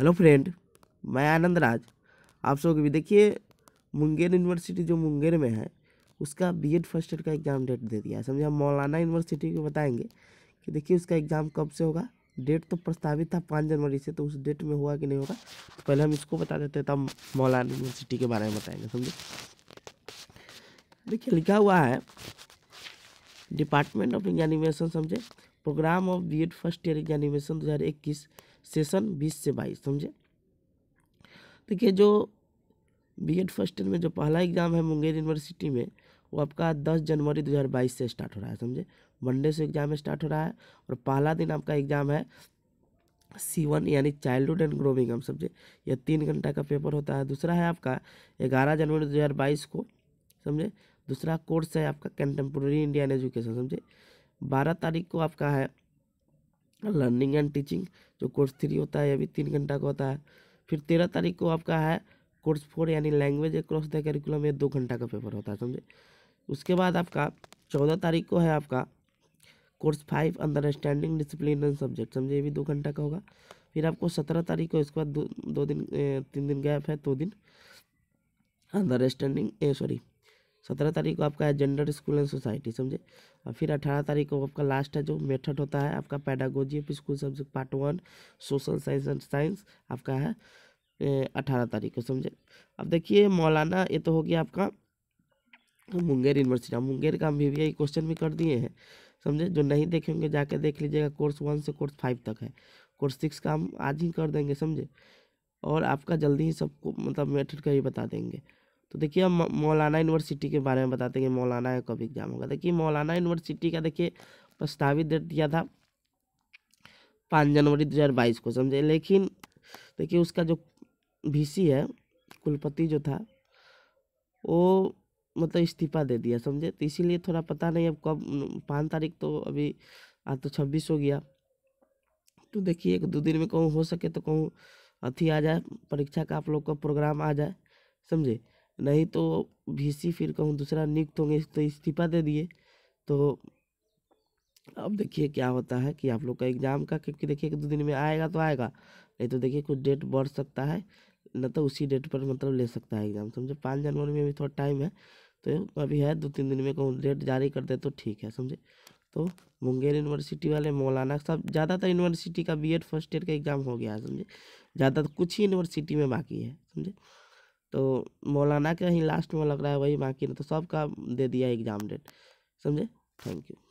hello friend मैं आनंद राज आप सब भी देखिए मुंगेर यूनिवर्सिटी जो मुंगेर में है उसका बीएड फर्स्ट ईयर का एग्ज़ाम डेट दे दिया है समझे हम मौलाना यूनिवर्सिटी को बताएंगे कि देखिए उसका एग्ज़ाम कब से होगा डेट तो प्रस्तावित था पाँच जनवरी से तो उस डेट में हुआ कि नहीं होगा तो पहले हम इसको बता देते तब तो मौलाना यूनिवर्सिटी के बारे में बताएंगे समझे देखिए लिखा हुआ है डिपार्टमेंट ऑफ इंडियन एनिमेशन समझे programme of B Ed first year examination दो हज़ार इक्कीस सेशन बीस से बाईस समझे देखिए जो बी एड फर्स्ट ईयर में जो पहला एग्ज़ाम है मुंगेर यूनिवर्सिटी में वो आपका दस जनवरी दो हज़ार बाईस से स्टार्ट हो रहा है समझे मंडे से एग्ज़ाम स्टार्ट हो रहा है और पहला दिन आपका एग्ज़ाम है सी वन यानी चाइल्डहुड एंड ग्रोविंग हम समझे यह तीन घंटा का पेपर होता है दूसरा है आपका ग्यारह जनवरी दो हज़ार बाईस को समझे दूसरा कोर्स है आपका कंटेम्प्रेरी इंडियन एजुकेशन समझे बारह तारीख को आपका है लर्निंग एंड टीचिंग जो कोर्स थ्री होता है ये भी तीन घंटा का होता है फिर तेरह तारीख को आपका है कोर्स फोर यानी लैंग्वेज अक्रॉस द करिकुलम ये दो घंटा का पेपर होता है समझे उसके बाद आपका चौदह तारीख को है आपका course five understanding discipline and subject समझे ये भी दो घंटा का होगा फिर आपको सत्रह तारीख को इसके बाद दो दो दिन तीन दिन गैप है दो तो दिन अंडरस्टैंडिंग सॉरी सत्रह तारीख को आपका है जेंडर स्कूल एंड सोसाइटी समझे और फिर अठारह तारीख को आपका लास्ट है जो मेथड होता है आपका pedagogy of school subject part one social science and science आपका है अठारह तारीख को समझे अब देखिए मौलाना ये तो हो गया आपका मुंगेर यूनिवर्सिटी मुंगेर का हम भी यही क्वेश्चन भी कर दिए हैं समझे जो नहीं देखे होंगे जाके देख लीजिएगा कोर्स वन से कोर्स फाइव तक है कोर्स सिक्स का हम आज ही कर देंगे समझे और आपका जल्दी ही सबको मतलब मेथड का ही बता देंगे तो देखिए हम मौलाना यूनिवर्सिटी के बारे में बताते हैं कि मौलाना का कब एग्ज़ाम होगा देखिए मौलाना यूनिवर्सिटी का देखिए प्रस्तावित डेट दिया था पाँच जनवरी दो हज़ार बाईस को समझे लेकिन देखिए उसका जो वीसी है कुलपति जो था वो मतलब इस्तीफा दे दिया समझे तो इसीलिए थोड़ा पता नहीं अब कब पाँच तारीख तो अभी आज तो छब्बीस हो गया तो देखिए एक दो दिन में कहूँ हो सके तो कहूँ अथी आ जाए परीक्षा का आप लोग का प्रोग्राम आ जाए समझे नहीं तो वीसी फिर कहूँ दूसरा नियुक्त होंगे तो इस्तीफा दे दिए तो अब देखिए क्या होता है कि आप लोग का एग्ज़ाम का क्योंकि देखिए एक दो दिन में आएगा तो आएगा नहीं तो देखिए कुछ डेट बढ़ सकता है न तो उसी डेट पर मतलब ले सकता है एग्ज़ाम समझे पाँच जनवरी में भी थोड़ा टाइम है तो अभी है दो तीन दिन में कहूँ डेट जारी कर दे तो ठीक है समझे तो मुंगेर यूनिवर्सिटी वाले मौलाना सब ज़्यादातर यूनिवर्सिटी का बीएड फर्स्ट ईयर का एग्ज़ाम हो गया है समझे ज़्यादातर कुछ ही यूनिवर्सिटी में बाकी है समझे तो मौलाना का ही लास्ट में लग रहा है वही बाकी तो सबका दे दिया एग्ज़ाम डेट समझे थैंक यू